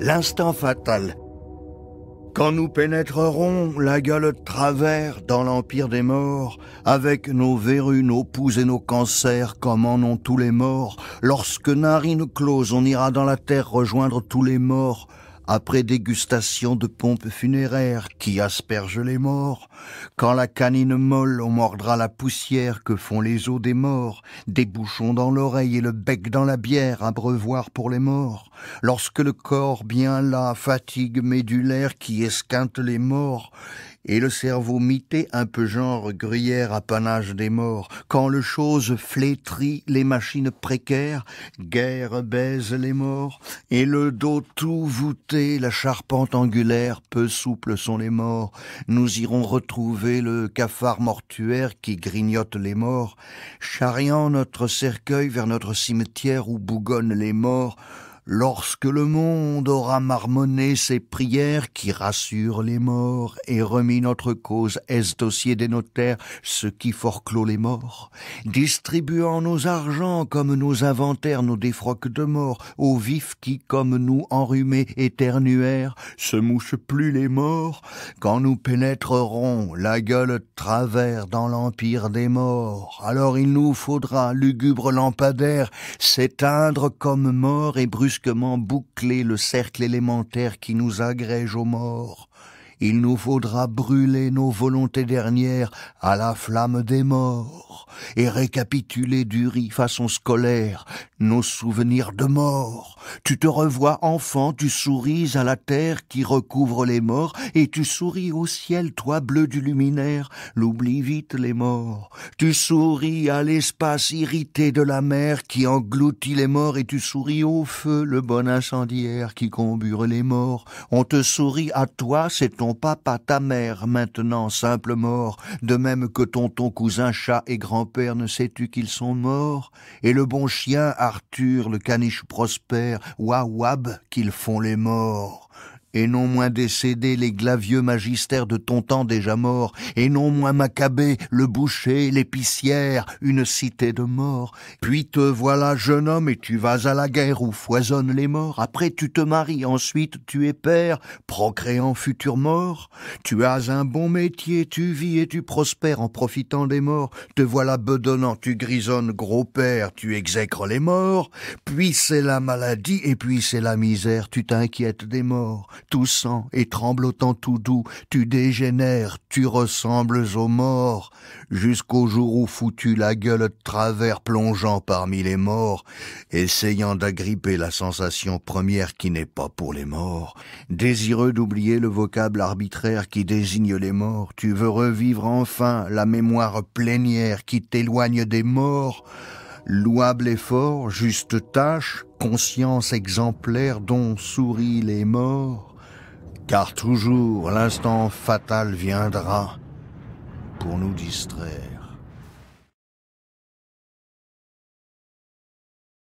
l'instant fatal. Quand nous pénétrerons la gueule de travers dans l'empire des morts, avec nos verrues, nos poux et nos cancers, comme en ont tous les morts, lorsque narines close, on ira dans la terre rejoindre tous les morts, après dégustation de pompes funéraires qui aspergent les morts, quand la canine molle, on mordra la poussière que font les os des morts, des bouchons dans l'oreille et le bec dans la bière, Un breuvoir pour les morts. Lorsque le corps bien là, fatigue médulaire qui esquinte les morts, et le cerveau mité, un peu genre gruyère, apanage des morts, quand le chose flétrit les machines précaires, guerre baise les morts, et le dos tout voûté, la charpente angulaire, peu souple sont les morts, nous irons trouver le cafard mortuaire qui grignote les morts, charriant notre cercueil vers notre cimetière où bougonnent les morts, lorsque le monde aura marmonné ses prières qui rassurent les morts et remis notre cause est dossier des notaires, ce qui forclôt les morts, distribuant nos argents comme nos inventaires, nos défroques de mort, aux vifs qui, comme nous enrhumés éternuaires, se mouchent plus les morts, quand nous pénétrerons la gueule travers dans l'empire des morts, alors il nous faudra, lugubre lampadaire, s'éteindre comme mort et brusquement boucler le cercle élémentaire qui nous agrège aux morts. Il nous faudra brûler nos volontés dernières à la flamme des morts et récapituler du riz façon scolaire nos souvenirs de mort. Tu te revois enfant, tu souris à la terre qui recouvre les morts, et tu souris au ciel, toi bleu du luminaire, l'oublie vite les morts. Tu souris à l'espace irrité de la mer qui engloutit les morts, et tu souris au feu, le bon incendiaire qui combure les morts. On te sourit à toi, c'est ton papa, ta mère, maintenant simple mort, de même que ton ton cousin, chat et grand-père, ne sais-tu qu'ils sont morts Et le bon chien Arthur, le caniche prospère, Wawab qu'ils font les morts et non moins décédé, les glavieux magistères de ton temps déjà morts, et non moins macabé, le boucher, l'épicière, une cité de morts. Puis te voilà jeune homme et tu vas à la guerre où foisonnent les morts, après tu te maries, ensuite tu es père, procréant futur mort. Tu as un bon métier, tu vis et tu prospères en profitant des morts, te voilà bedonnant, tu grisonnes gros père, tu exècres les morts, puis c'est la maladie et puis c'est la misère, tu t'inquiètes des morts toussant et tremblotant tout doux, tu dégénères, tu ressembles aux morts, jusqu'au jour où fous-tu la gueule de travers plongeant parmi les morts, essayant d'agripper la sensation première qui n'est pas pour les morts, désireux d'oublier le vocable arbitraire qui désigne les morts, tu veux revivre enfin la mémoire plénière qui t'éloigne des morts, louable effort, juste tâche, conscience exemplaire dont sourient les morts, car toujours l'instant fatal viendra pour nous distraire.